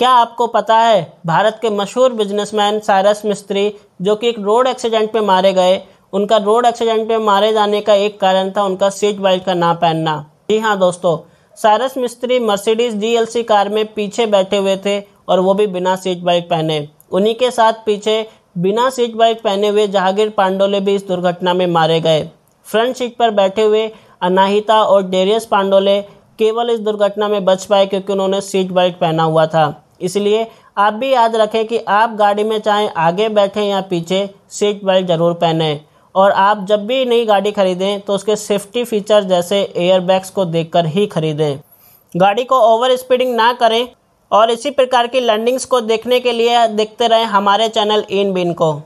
क्या आपको पता है भारत के मशहूर बिजनेसमैन सायरस मिस्त्री जो कि एक रोड एक्सीडेंट में मारे गए उनका रोड एक्सीडेंट में मारे जाने का एक कारण था उनका सीट बेल्ट का ना पहनना जी हाँ दोस्तों सायरस मिस्त्री मर्सिडीज जीएलसी कार में पीछे बैठे हुए थे और वो भी बिना सीट बेल्ट पहने उन्हीं के साथ पीछे बिना सीट बेल्ट पहने हुए जहांगीर पांडोले भी इस दुर्घटना में मारे गए फ्रंट सीट पर बैठे हुए अनाहिता और डेरियस पांडोले केवल इस दुर्घटना में बच पाए क्योंकि उन्होंने सीट बेल्ट पहना हुआ था इसलिए आप भी याद रखें कि आप गाड़ी में चाहे आगे बैठें या पीछे सीट बेल्ट ज़रूर पहनें और आप जब भी नई गाड़ी खरीदें तो उसके सेफ्टी फीचर जैसे एयरबैग्स को देखकर ही खरीदें गाड़ी को ओवर स्पीडिंग ना करें और इसी प्रकार की लर्निंग्स को देखने के लिए देखते रहें हमारे चैनल इन बिन को